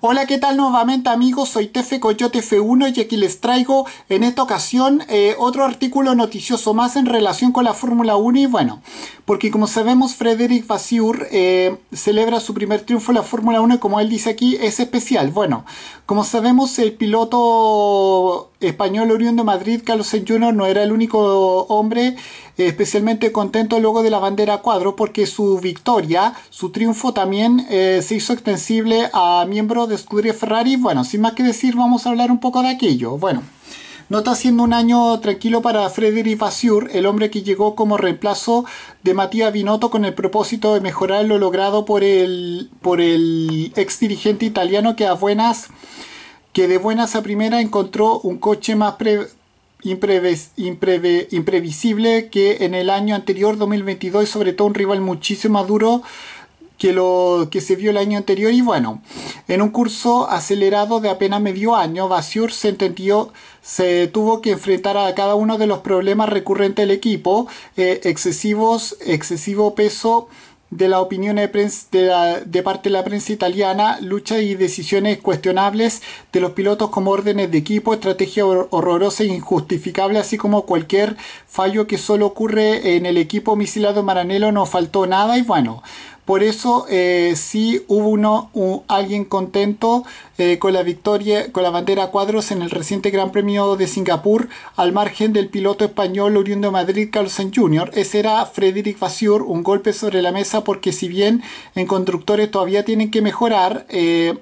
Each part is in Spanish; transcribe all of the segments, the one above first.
Hola, ¿qué tal nuevamente amigos? Soy Tefe Coyote F1 y aquí les traigo en esta ocasión eh, otro artículo noticioso más en relación con la Fórmula 1 y bueno, porque como sabemos Frederick Vasseur eh, celebra su primer triunfo en la Fórmula 1 y como él dice aquí es especial. Bueno, como sabemos el piloto español oriundo de Madrid, Carlos no era el único hombre especialmente contento luego de la bandera cuadro porque su victoria, su triunfo también eh, se hizo extensible a miembros de Scuderia Ferrari. Bueno, sin más que decir, vamos a hablar un poco de aquello. Bueno, no está siendo un año tranquilo para Frederic Vasseur, el hombre que llegó como reemplazo de Matías Binotto con el propósito de mejorar lo logrado por el, por el ex dirigente italiano que a buenas que de buenas a primera encontró un coche más imprevisible que en el año anterior 2022 sobre todo un rival muchísimo más duro que lo que se vio el año anterior y bueno, en un curso acelerado de apenas medio año, Basur se se tuvo que enfrentar a cada uno de los problemas recurrentes del equipo, eh, excesivos, excesivo peso de la opinión de, prensa, de, parte de la prensa italiana, lucha y decisiones cuestionables de los pilotos como órdenes de equipo, estrategia horrorosa e injustificable, así como cualquier fallo que solo ocurre en el equipo misilado Maranello, no faltó nada y bueno, por eso eh, sí hubo uno, alguien contento eh, con la victoria, con la bandera cuadros en el reciente Gran Premio de Singapur, al margen del piloto español oriundo de Madrid, Carlsen Jr. Ese era Frederic Vasseur, un golpe sobre la mesa porque si bien en constructores todavía tienen que mejorar, eh,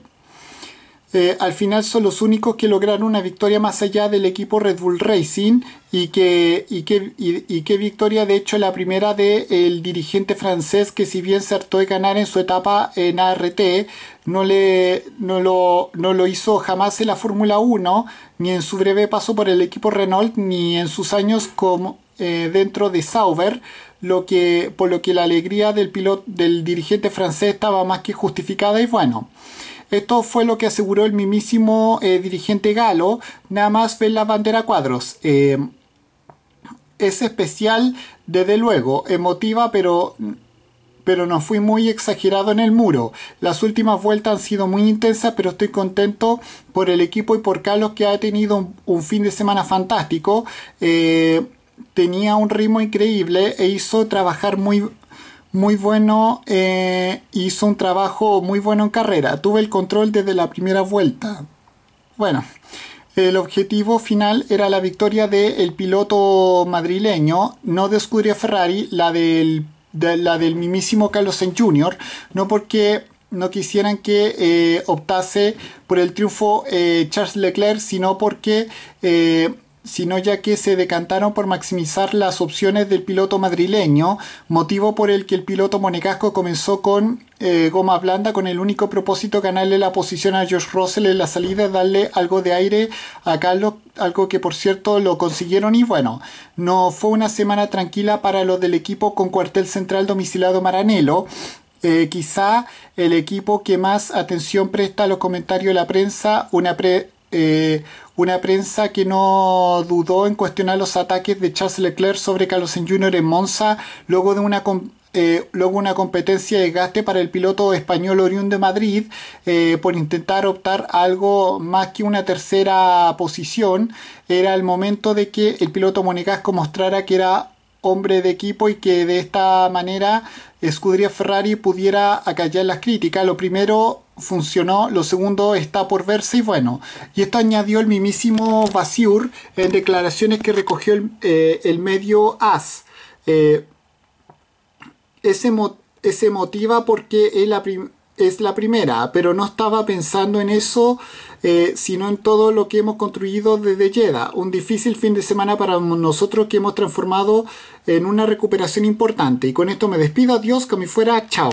eh, al final son los únicos que lograron una victoria más allá del equipo Red Bull Racing y que, y victoria de hecho la primera del el dirigente francés que si bien se hartó de ganar en su etapa en ART, no, no, lo, hizo jamás en la Fórmula 1, ni en su breve paso por el equipo Renault, ni en sus años como, eh, dentro de Sauber, lo que, por lo que la alegría del, piloto, del dirigente francés estaba más que justificada y bueno. Esto fue lo que aseguró el mismísimo eh, dirigente galo, nada más ver la bandera cuadros. Eh, es especial, desde luego, emotiva, pero pero no fui muy exagerado en el muro. Las últimas vueltas han sido muy intensas, pero estoy contento por el equipo y por Carlos que ha tenido un, fin de semana fantástico. Eh, tenía un ritmo increíble e hizo trabajar muy muy bueno, eh, hizo un trabajo muy bueno en carrera, tuve el control desde la primera vuelta. Bueno, el objetivo final era la victoria del piloto madrileño, no de a Ferrari, la del, la del mismísimo Carlos Sainz Jr., no porque no quisieran que eh, optase por el triunfo eh, Charles Leclerc, sino porque sino ya que se decantaron por maximizar las opciones del piloto madrileño, motivo por el que el piloto monegasco comenzó con eh, goma blanda con el único propósito ganarle la posición a George Russell en la salida, darle algo de aire a Carlos, algo que por cierto lo consiguieron y bueno, no fue una semana tranquila para los del equipo con cuartel central domiciliado Maranelo, eh, quizá el equipo que más atención presta a los comentarios de la prensa, una, pre eh, una prensa que no dudó en cuestionar los ataques de Charles Leclerc sobre Carlos Jr. en Monza, luego de una eh, luego una competencia de gaste para el piloto español oriundo de Madrid eh, por intentar optar algo más que una tercera posición. Era el momento de que el piloto monegasco mostrara que era hombre de equipo y que de esta manera Scuderia Ferrari pudiera acallar las críticas. Lo primero funcionó, lo segundo está por verse y bueno, y esto añadió el mismísimo Basiur en declaraciones que recogió el, eh, medio AS. Eh, ese, motiva porque es la, primera, pero no estaba pensando en eso, eh, sino en todo lo que hemos construido desde Jeda. Un difícil fin de semana para nosotros que hemos transformado en una recuperación importante. Y con esto me despido, adiós, que me fuera, chao.